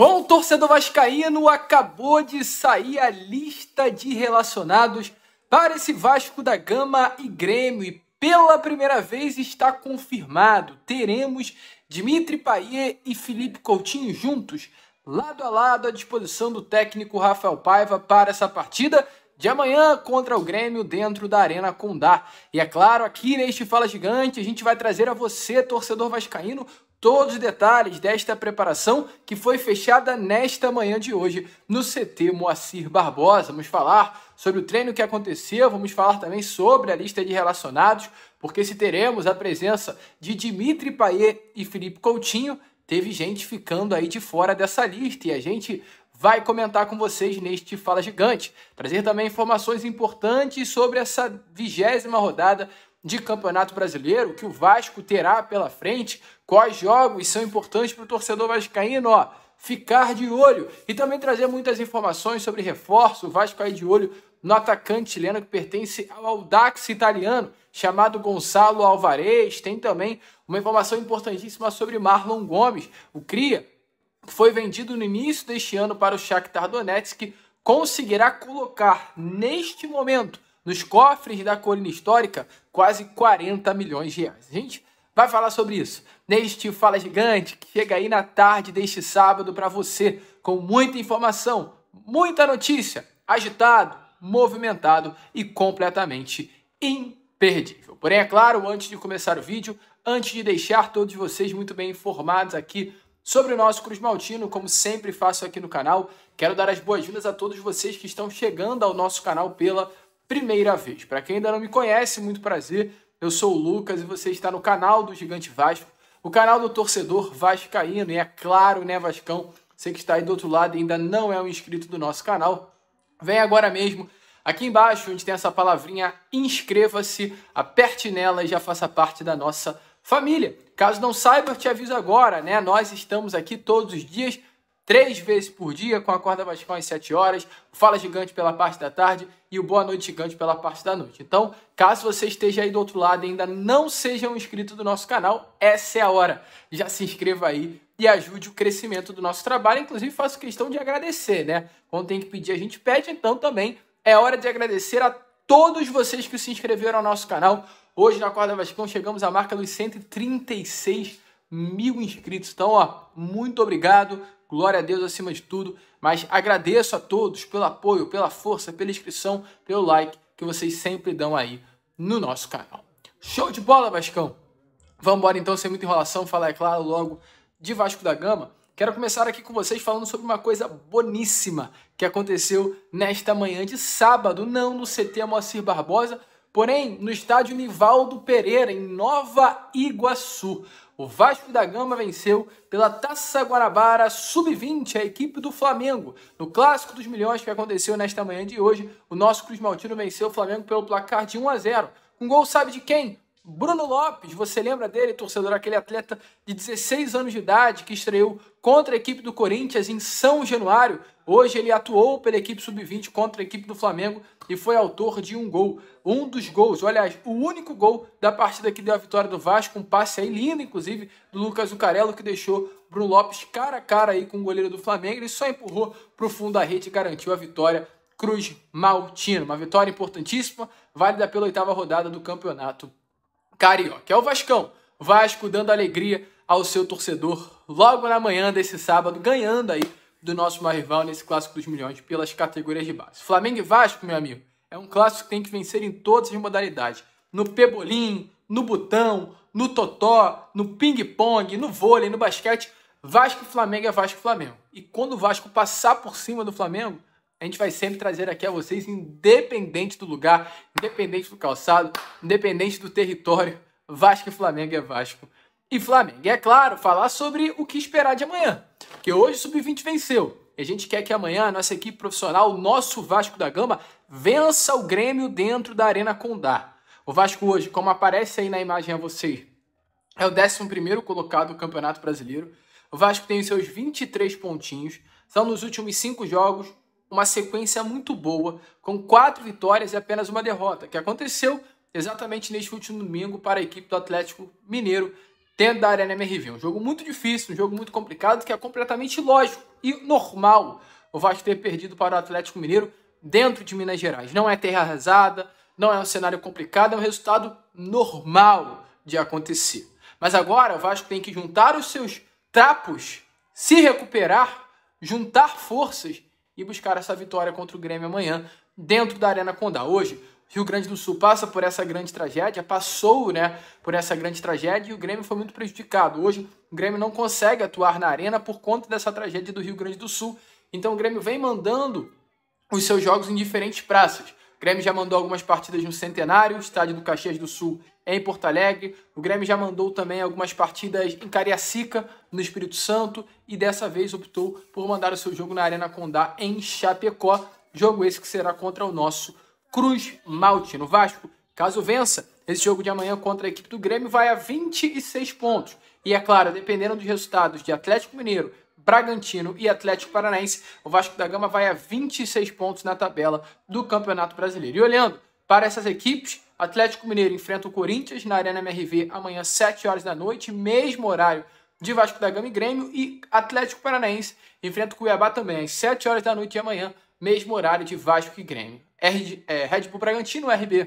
Bom, torcedor vascaíno, acabou de sair a lista de relacionados para esse Vasco da Gama e Grêmio e pela primeira vez está confirmado. Teremos Dimitri Payet e Felipe Coutinho juntos, lado a lado à disposição do técnico Rafael Paiva para essa partida de amanhã contra o Grêmio dentro da Arena Condá. E é claro, aqui neste Fala Gigante, a gente vai trazer a você, torcedor vascaíno, todos os detalhes desta preparação que foi fechada nesta manhã de hoje no CT Moacir Barbosa. Vamos falar sobre o treino que aconteceu, vamos falar também sobre a lista de relacionados, porque se teremos a presença de Dimitri Payet e Felipe Coutinho, teve gente ficando aí de fora dessa lista e a gente vai comentar com vocês neste Fala Gigante. Trazer também informações importantes sobre essa vigésima rodada de Campeonato Brasileiro que o Vasco terá pela frente, Quais jogos são importantes para o torcedor vascaíno? Ó, ficar de olho e também trazer muitas informações sobre reforço. O Vasco aí é de olho no atacante chileno que pertence ao Audax italiano, chamado Gonçalo Alvarez. Tem também uma informação importantíssima sobre Marlon Gomes, o cria, que foi vendido no início deste ano para o Shakhtar Donetsk, conseguirá colocar neste momento nos cofres da colina histórica quase 40 milhões de reais. Gente, vai falar sobre isso neste Fala Gigante, que chega aí na tarde deste sábado para você, com muita informação, muita notícia, agitado, movimentado e completamente imperdível. Porém, é claro, antes de começar o vídeo, antes de deixar todos vocês muito bem informados aqui sobre o nosso Cruz Maltino, como sempre faço aqui no canal, quero dar as boas-vindas a todos vocês que estão chegando ao nosso canal pela primeira vez. Para quem ainda não me conhece, muito prazer. Eu sou o Lucas e você está no canal do Gigante Vasco, o canal do torcedor vascaíno. E é claro, né, Vascão? Você que está aí do outro lado e ainda não é um inscrito do nosso canal, vem agora mesmo aqui embaixo, onde tem essa palavrinha inscreva-se, aperte nela e já faça parte da nossa família. Caso não saiba, te aviso agora, né? Nós estamos aqui todos os dias três vezes por dia, com a Corda Vascão às 7 horas, o Fala Gigante pela parte da tarde e o Boa Noite Gigante pela parte da noite. Então, caso você esteja aí do outro lado e ainda não seja um inscrito do nosso canal, essa é a hora. Já se inscreva aí e ajude o crescimento do nosso trabalho. Inclusive, faço questão de agradecer, né? Quando tem que pedir, a gente pede, então também é hora de agradecer a todos vocês que se inscreveram ao nosso canal. Hoje na Corda Vascão chegamos à marca dos 136 mil inscritos. Então, ó, muito obrigado. Glória a Deus acima de tudo. Mas agradeço a todos pelo apoio, pela força, pela inscrição, pelo like que vocês sempre dão aí no nosso canal. Show de bola, Vascão! Vamos embora então, sem muita enrolação, falar, é claro, logo de Vasco da Gama. Quero começar aqui com vocês falando sobre uma coisa boníssima que aconteceu nesta manhã de sábado, não no CT Moacir Barbosa, porém no estádio Nivaldo Pereira, em Nova Iguaçu o Vasco da Gama venceu pela Taça Guarabara Sub-20, a equipe do Flamengo. No Clássico dos Milhões que aconteceu nesta manhã de hoje, o nosso Cruz Maltino venceu o Flamengo pelo placar de 1 a 0. Um gol sabe de quem? Bruno Lopes, você lembra dele, torcedor, aquele atleta de 16 anos de idade que estreou contra a equipe do Corinthians em São Januário Hoje ele atuou pela equipe sub-20 contra a equipe do Flamengo e foi autor de um gol. Um dos gols, aliás, o único gol da partida que deu a vitória do Vasco, um passe aí lindo, inclusive, do Lucas Zucarello, que deixou Bruno Lopes cara a cara aí com o goleiro do Flamengo. Ele só empurrou para o fundo da rede e garantiu a vitória Cruz Maltino. Uma vitória importantíssima, válida pela oitava rodada do campeonato carioca. É o Vascão. Vasco dando alegria ao seu torcedor logo na manhã desse sábado, ganhando aí do nosso maior rival nesse Clássico dos Milhões pelas categorias de base. Flamengo e Vasco, meu amigo, é um clássico que tem que vencer em todas as modalidades. No pebolim, no botão, no totó, no ping-pong, no vôlei, no basquete. Vasco e Flamengo é Vasco e Flamengo. E quando o Vasco passar por cima do Flamengo, a gente vai sempre trazer aqui a vocês, independente do lugar, independente do calçado, independente do território, Vasco e Flamengo é Vasco e Flamengo. E é claro, falar sobre o que esperar de amanhã. Porque hoje o Sub-20 venceu. E a gente quer que amanhã a nossa equipe profissional, o nosso Vasco da Gama, vença o Grêmio dentro da Arena Condá. O Vasco hoje, como aparece aí na imagem a vocês, é o 11 colocado do Campeonato Brasileiro. O Vasco tem os seus 23 pontinhos. São nos últimos cinco jogos uma sequência muito boa, com quatro vitórias e apenas uma derrota, que aconteceu exatamente neste último domingo para a equipe do Atlético Mineiro, dentro da Arena MRV. Um jogo muito difícil, um jogo muito complicado, que é completamente lógico e normal o Vasco ter perdido para o Atlético Mineiro dentro de Minas Gerais. Não é terra arrasada, não é um cenário complicado, é um resultado normal de acontecer. Mas agora o Vasco tem que juntar os seus trapos, se recuperar, juntar forças e buscar essa vitória contra o Grêmio amanhã dentro da Arena Condá. Hoje, Rio Grande do Sul passa por essa grande tragédia, passou né, por essa grande tragédia e o Grêmio foi muito prejudicado. Hoje o Grêmio não consegue atuar na arena por conta dessa tragédia do Rio Grande do Sul. Então o Grêmio vem mandando os seus jogos em diferentes praças. O Grêmio já mandou algumas partidas no Centenário, estádio do Caxias do Sul é em Porto Alegre. O Grêmio já mandou também algumas partidas em Cariacica, no Espírito Santo, e dessa vez optou por mandar o seu jogo na Arena Condá em Chapecó. Jogo esse que será contra o nosso Cruz Malte no Vasco. Caso vença, esse jogo de amanhã contra a equipe do Grêmio vai a 26 pontos. E é claro, dependendo dos resultados de Atlético Mineiro, Bragantino e Atlético Paranaense, o Vasco da Gama vai a 26 pontos na tabela do Campeonato Brasileiro. E olhando para essas equipes, Atlético Mineiro enfrenta o Corinthians na Arena MRV amanhã 7 horas da noite, mesmo horário de Vasco da Gama e Grêmio e Atlético Paranaense enfrenta o Cuiabá também às 7 horas da noite de amanhã, mesmo horário de Vasco e Grêmio. É, Red Bull Bragantino, RB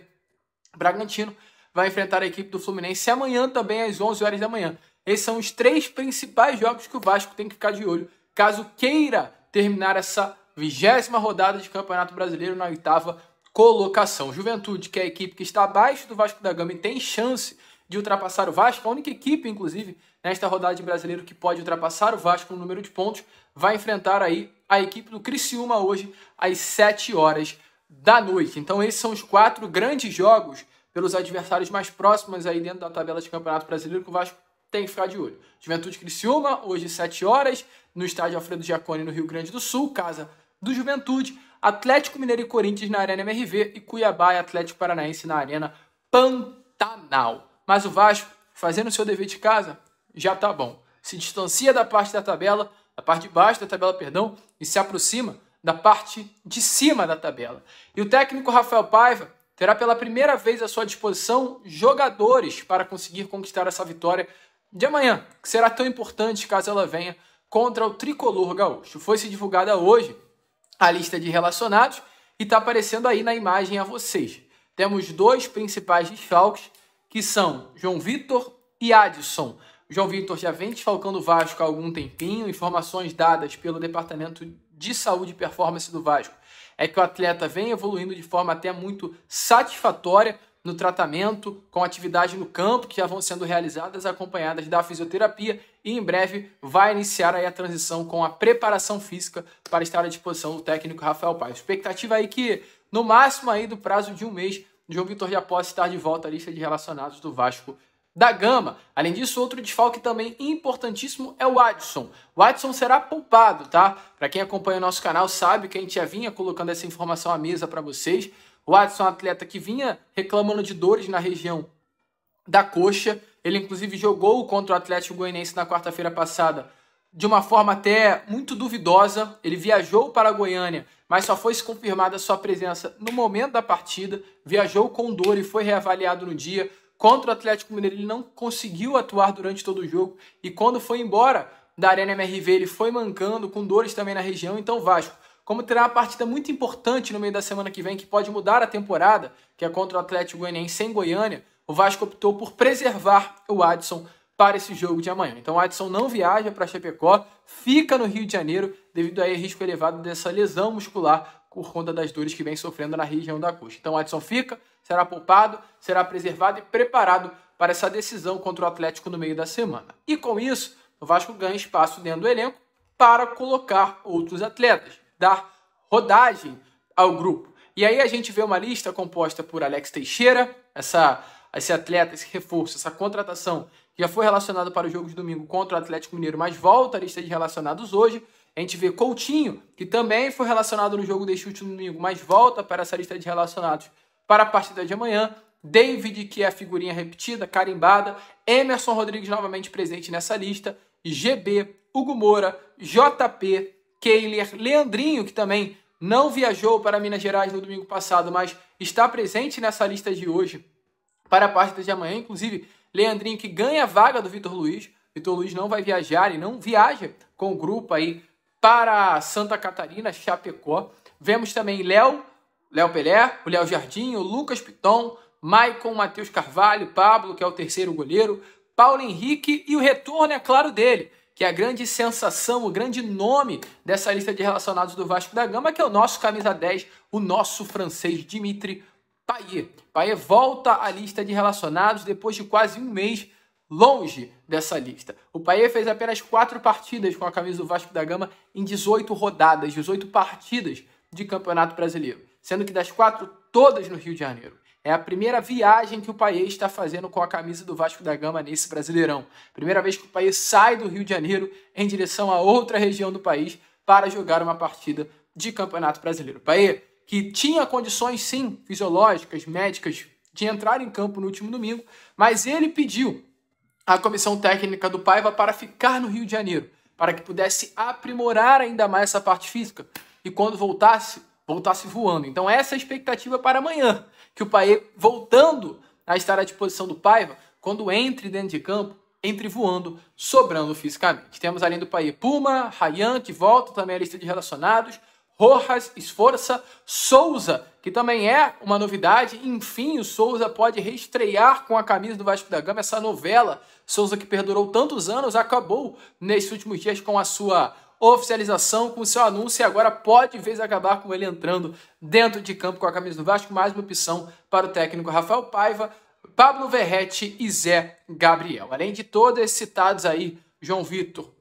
Bragantino, vai enfrentar a equipe do Fluminense amanhã também às 11 horas da manhã. Esses são os três principais jogos que o Vasco tem que ficar de olho caso queira terminar essa vigésima rodada de Campeonato Brasileiro na oitava colocação. Juventude, que é a equipe que está abaixo do Vasco da Gama e tem chance de ultrapassar o Vasco, a única equipe, inclusive, nesta rodada de brasileiro que pode ultrapassar o Vasco no número de pontos, vai enfrentar aí a equipe do Criciúma hoje às 7 horas da noite. Então esses são os quatro grandes jogos pelos adversários mais próximos aí dentro da tabela de Campeonato Brasileiro que o Vasco tem que ficar de olho. Juventude Criciúma, hoje 7 horas, no estádio Alfredo Giacone, no Rio Grande do Sul, casa do Juventude, Atlético Mineiro e Corinthians na Arena MRV e Cuiabá e Atlético Paranaense na Arena Pantanal. Mas o Vasco, fazendo o seu dever de casa, já tá bom. Se distancia da parte da tabela, da parte de baixo da tabela, perdão, e se aproxima da parte de cima da tabela. E o técnico Rafael Paiva terá pela primeira vez à sua disposição jogadores para conseguir conquistar essa vitória de amanhã, que será tão importante caso ela venha contra o tricolor gaúcho. Foi se divulgada hoje a lista de relacionados e está aparecendo aí na imagem a vocês. Temos dois principais desfalques, que são João Vitor e Adson. João Vitor já vem desfalcando o Vasco há algum tempinho, informações dadas pelo departamento de saúde e performance do Vasco é que o atleta vem evoluindo de forma até muito satisfatória no tratamento, com atividade no campo que já vão sendo realizadas acompanhadas da fisioterapia e em breve vai iniciar aí a transição com a preparação física para estar à disposição do técnico Rafael Paes. Expectativa aí que no máximo aí do prazo de um mês, João Vitor já possa estar de volta à lista de relacionados do Vasco da Gama. Além disso, outro desfalque também importantíssimo é o Adson. O Adson será poupado, tá? Para quem acompanha o nosso canal sabe que a gente já vinha colocando essa informação à mesa para vocês. O Adson é um atleta que vinha reclamando de dores na região da coxa. Ele, inclusive, jogou contra o Atlético Goianiense na quarta-feira passada de uma forma até muito duvidosa. Ele viajou para a Goiânia, mas só foi confirmada sua presença no momento da partida. Viajou com dor e foi reavaliado no dia. Contra o Atlético Mineiro, ele não conseguiu atuar durante todo o jogo. E quando foi embora da Arena MRV, ele foi mancando, com dores também na região. Então, Vasco, como terá uma partida muito importante no meio da semana que vem, que pode mudar a temporada, que é contra o Atlético Goianiense em Goiânia, o Vasco optou por preservar o Adson para esse jogo de amanhã. Então, o Adson não viaja para Chapecó, fica no Rio de Janeiro, devido a risco elevado dessa lesão muscular por conta das dores que vem sofrendo na região da coxa. Então, o Adson fica, será poupado, será preservado e preparado para essa decisão contra o Atlético no meio da semana. E com isso, o Vasco ganha espaço dentro do elenco para colocar outros atletas, dar rodagem ao grupo. E aí a gente vê uma lista composta por Alex Teixeira, essa, esse atleta, esse reforço, essa contratação que já foi relacionado para o jogo de domingo contra o Atlético Mineiro, mas volta à lista de relacionados hoje. A gente vê Coutinho, que também foi relacionado no jogo de chute no domingo, mas volta para essa lista de relacionados para a partida de amanhã. David, que é a figurinha repetida, carimbada. Emerson Rodrigues novamente presente nessa lista. GB, Hugo Moura, JP, Keiler, Leandrinho, que também não viajou para Minas Gerais no domingo passado, mas está presente nessa lista de hoje para a partida de amanhã. Inclusive, Leandrinho que ganha a vaga do Vitor Luiz. Vitor Luiz não vai viajar e não viaja com o grupo aí para Santa Catarina, Chapecó. Vemos também Léo Léo Pelé, o Léo Jardim, o Lucas Piton, Maicon, Matheus Carvalho, Pablo, que é o terceiro goleiro, Paulo Henrique e o retorno, é claro, dele, que é a grande sensação, o grande nome dessa lista de relacionados do Vasco da Gama, que é o nosso camisa 10, o nosso francês Dimitri Payet. Payet volta à lista de relacionados depois de quase um mês longe dessa lista. O Payet fez apenas quatro partidas com a camisa do Vasco da Gama em 18 rodadas, 18 partidas de Campeonato Brasileiro sendo que das quatro, todas no Rio de Janeiro. É a primeira viagem que o país está fazendo com a camisa do Vasco da Gama nesse Brasileirão. Primeira vez que o país sai do Rio de Janeiro em direção a outra região do país para jogar uma partida de Campeonato Brasileiro. Paê, que tinha condições sim fisiológicas, médicas de entrar em campo no último domingo, mas ele pediu à comissão técnica do Paiva para ficar no Rio de Janeiro, para que pudesse aprimorar ainda mais essa parte física e quando voltasse voltasse tá voando. Então essa é a expectativa para amanhã, que o Paê voltando a estar à disposição do Paiva, quando entre dentro de campo, entre voando, sobrando fisicamente. Temos além do Paê Puma, Rayan, que volta também à lista de relacionados, Rojas, Esforça, Souza, que também é uma novidade. Enfim, o Souza pode reestrear com a camisa do Vasco da Gama essa novela. Souza que perdurou tantos anos, acabou nesses últimos dias com a sua oficialização com o seu anúncio e agora pode vez acabar com ele entrando dentro de campo com a camisa do Vasco. Mais uma opção para o técnico Rafael Paiva, Pablo Verrete e Zé Gabriel. Além de todos esses citados aí, João Vitor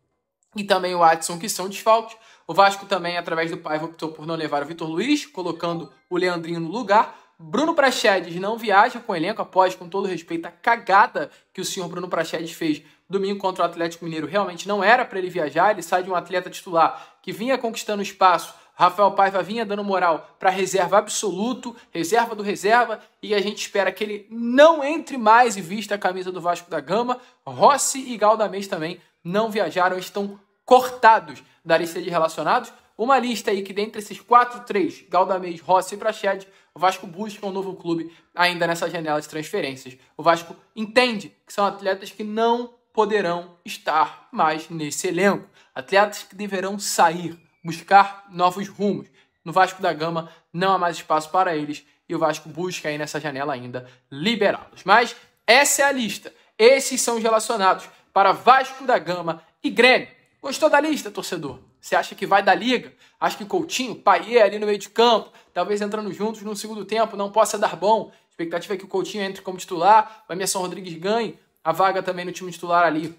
e também o Adson, que são desfalques. O Vasco também, através do Paiva, optou por não levar o Vitor Luiz, colocando o Leandrinho no lugar. Bruno Prachedes não viaja com o elenco após, com todo respeito, a cagada que o senhor Bruno Prachedes fez domingo contra o Atlético Mineiro realmente não era para ele viajar, ele sai de um atleta titular que vinha conquistando espaço Rafael Paiva vinha dando moral para reserva absoluto, reserva do reserva, e a gente espera que ele não entre mais e vista a camisa do Vasco da Gama. Rossi e Galdamez também não viajaram, estão cortados da lista de relacionados. Uma lista aí que dentre esses quatro, três, Galdamez, Rossi e Prached, o Vasco busca um novo clube ainda nessa janela de transferências. O Vasco entende que são atletas que não poderão estar mais nesse elenco. Atletas que deverão sair, buscar novos rumos. No Vasco da Gama não há mais espaço para eles e o Vasco busca aí nessa janela ainda liberá-los. Mas essa é a lista. Esses são os relacionados para Vasco da Gama e Grêmio. Gostou da lista, torcedor? Você acha que vai da liga? Acha que Coutinho, Paier ali no meio de campo, talvez entrando juntos no segundo tempo, não possa dar bom? A expectativa é que o Coutinho entre como titular, o Emerson Rodrigues ganhe, a vaga também no time titular ali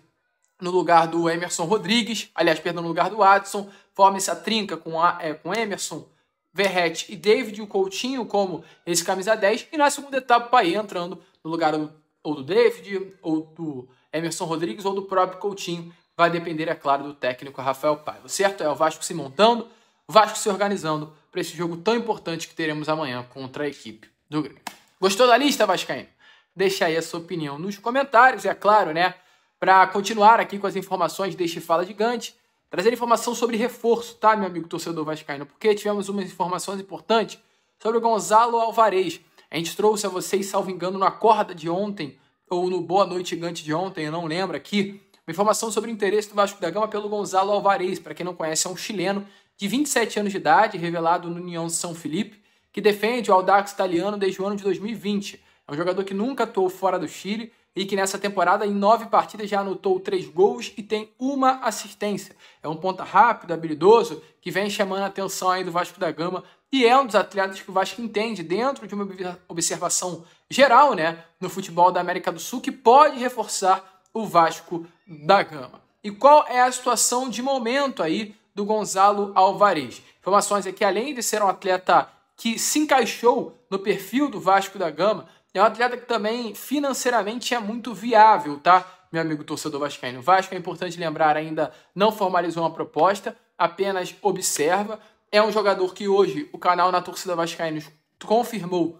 no lugar do Emerson Rodrigues, aliás, perdão, no lugar do Watson, forma-se a trinca com, a, é, com Emerson, Verrete e David e o Coutinho como esse camisa 10, e na segunda etapa aí entrando no lugar do, ou do David, ou do Emerson Rodrigues, ou do próprio Coutinho, vai depender, é claro, do técnico Rafael Paiva, certo? É o Vasco se montando, o Vasco se organizando para esse jogo tão importante que teremos amanhã contra a equipe do Grêmio. Gostou da lista, Vascaíno? Deixa aí a sua opinião nos comentários, é claro, né? Para continuar aqui com as informações deste Fala Gigante, trazer informação sobre reforço, tá, meu amigo torcedor vascaíno? Porque tivemos umas informações importantes sobre o Gonzalo Alvarez. A gente trouxe a vocês, salvo engano, na corda de ontem, ou no Boa Noite Gigante de ontem, eu não lembro aqui, uma informação sobre o interesse do Vasco da Gama pelo Gonzalo Alvarez. Para quem não conhece, é um chileno de 27 anos de idade, revelado no União São Felipe, que defende o Aldax italiano desde o ano de 2020. É um jogador que nunca atuou fora do Chile e que nessa temporada, em nove partidas, já anotou três gols e tem uma assistência. É um ponta rápido, habilidoso, que vem chamando a atenção aí do Vasco da Gama e é um dos atletas que o Vasco entende dentro de uma observação geral né, no futebol da América do Sul que pode reforçar o Vasco da Gama. E qual é a situação de momento aí do Gonzalo Alvarez? Informações é que além de ser um atleta que se encaixou no perfil do Vasco da Gama, é um atleta que também financeiramente é muito viável, tá? Meu amigo torcedor vascaíno. Vasco é importante lembrar ainda não formalizou uma proposta, apenas observa. É um jogador que hoje o canal na torcida vascaínos confirmou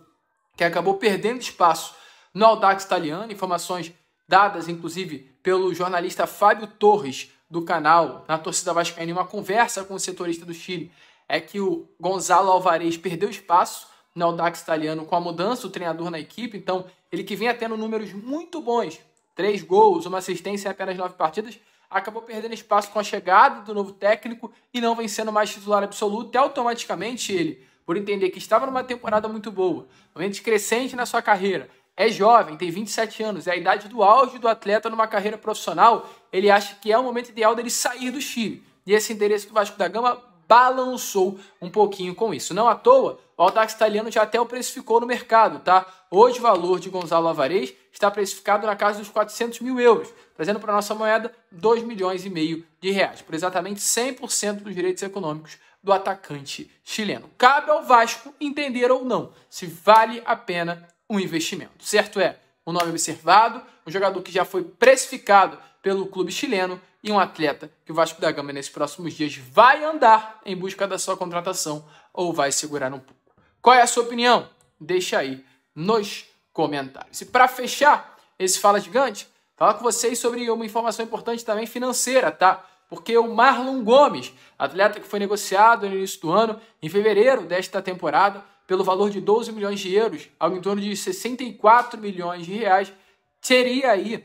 que acabou perdendo espaço no Audax italiano, informações dadas inclusive pelo jornalista Fábio Torres do canal na torcida vascaína, uma conversa com o setorista do Chile, é que o Gonzalo Alvarez perdeu espaço no Audax italiano com a mudança do treinador na equipe. Então, ele que vinha tendo números muito bons, três gols, uma assistência em apenas nove partidas, acabou perdendo espaço com a chegada do novo técnico e não vencendo mais titular absoluto. E automaticamente ele, por entender que estava numa temporada muito boa, momento crescente na sua carreira, é jovem, tem 27 anos, é a idade do auge do atleta numa carreira profissional, ele acha que é o momento ideal dele sair do Chile. E esse endereço do Vasco da Gama balançou um pouquinho com isso. Não à toa, o Aldax italiano já até o precificou no mercado, tá? Hoje o valor de Gonzalo Alvarez está precificado na casa dos 400 mil euros, trazendo para nossa moeda 2 milhões e meio de reais, por exatamente 100% dos direitos econômicos do atacante chileno. Cabe ao Vasco entender ou não se vale a pena um investimento. Certo é, um nome observado, um jogador que já foi precificado pelo clube chileno e um atleta que o Vasco da Gama nesses próximos dias vai andar em busca da sua contratação ou vai segurar um pouco. Qual é a sua opinião? Deixa aí nos comentários. E para fechar esse Fala Gigante, falar com vocês sobre uma informação importante também financeira, tá? Porque o Marlon Gomes, atleta que foi negociado no início do ano, em fevereiro desta temporada, pelo valor de 12 milhões de euros, algo em torno de 64 milhões de reais, teria aí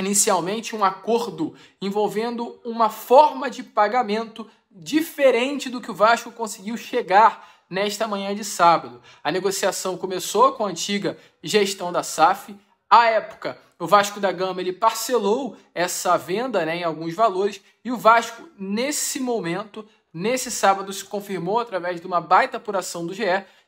inicialmente um acordo envolvendo uma forma de pagamento diferente do que o Vasco conseguiu chegar nesta manhã de sábado. A negociação começou com a antiga gestão da SAF. À época, o Vasco da Gama ele parcelou essa venda né, em alguns valores e o Vasco, nesse momento, nesse sábado, se confirmou através de uma baita apuração do GE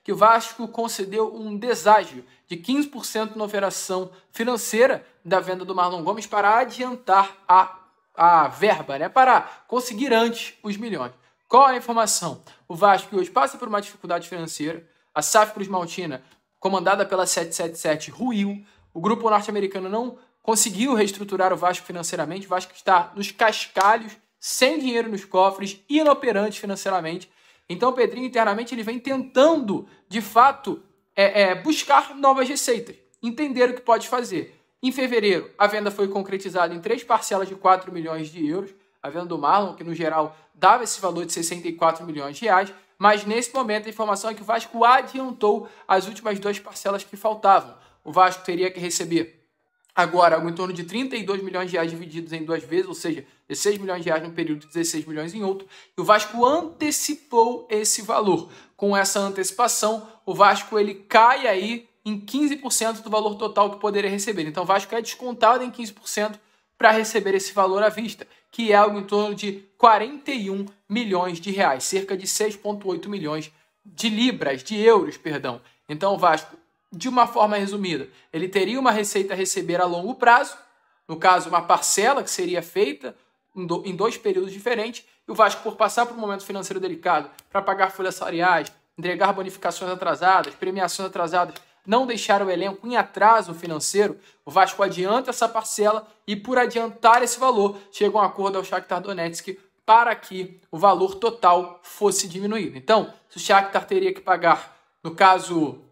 que o Vasco concedeu um deságio de 15% na operação financeira da venda do Marlon Gomes para adiantar a, a verba, né? para conseguir antes os milhões. Qual a informação? O Vasco hoje passa por uma dificuldade financeira, a SAF Cruz Maltina, comandada pela 777, ruiu, o grupo norte-americano não conseguiu reestruturar o Vasco financeiramente, o Vasco está nos cascalhos, sem dinheiro nos cofres, inoperante financeiramente, então Pedrinho internamente ele vem tentando, de fato, é, é, buscar novas receitas, entender o que pode fazer. Em fevereiro, a venda foi concretizada em três parcelas de 4 milhões de euros, a venda do Marlon, que no geral dava esse valor de 64 milhões de reais, mas nesse momento a informação é que o Vasco adiantou as últimas duas parcelas que faltavam. O Vasco teria que receber Agora, algo em torno de 32 milhões de reais divididos em duas vezes, ou seja, 16 milhões de reais num período e 16 milhões em outro. E o Vasco antecipou esse valor. Com essa antecipação, o Vasco ele cai aí em 15% do valor total que poderia receber. Então, o Vasco é descontado em 15% para receber esse valor à vista, que é algo em torno de 41 milhões de reais, cerca de 6,8 milhões de libras, de euros, perdão. Então, o Vasco de uma forma resumida, ele teria uma receita a receber a longo prazo, no caso, uma parcela que seria feita em dois períodos diferentes, e o Vasco, por passar por um momento financeiro delicado, para pagar folhas salariais, entregar bonificações atrasadas, premiações atrasadas, não deixar o elenco em atraso financeiro, o Vasco adianta essa parcela e, por adiantar esse valor, chega um acordo ao Shakhtar Donetsk para que o valor total fosse diminuído. Então, se o Shakhtar teria que pagar, no caso,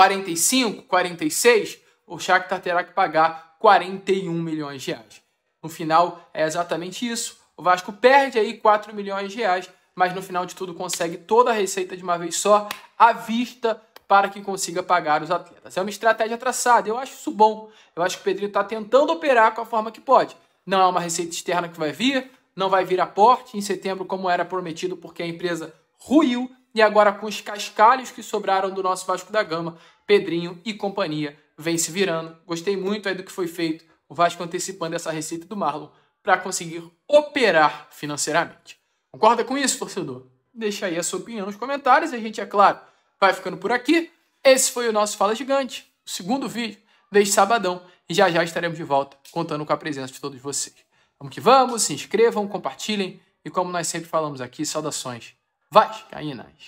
45, 46, o Shakhtar terá que pagar 41 milhões de reais. No final, é exatamente isso. O Vasco perde aí 4 milhões de reais, mas no final de tudo consegue toda a receita de uma vez só, à vista, para que consiga pagar os atletas. É uma estratégia traçada, eu acho isso bom. Eu acho que o Pedrinho está tentando operar com a forma que pode. Não é uma receita externa que vai vir, não vai vir aporte em setembro como era prometido, porque a empresa ruiu, e agora, com os cascalhos que sobraram do nosso Vasco da Gama, Pedrinho e companhia vem se virando. Gostei muito aí do que foi feito, o Vasco antecipando essa receita do Marlon para conseguir operar financeiramente. Concorda com isso, torcedor? Deixa aí a sua opinião nos comentários e a gente, é claro, vai ficando por aqui. Esse foi o nosso Fala Gigante, o segundo vídeo deste sabadão. E já já estaremos de volta, contando com a presença de todos vocês. Vamos que vamos, se inscrevam, compartilhem e, como nós sempre falamos aqui, saudações Vascaínas!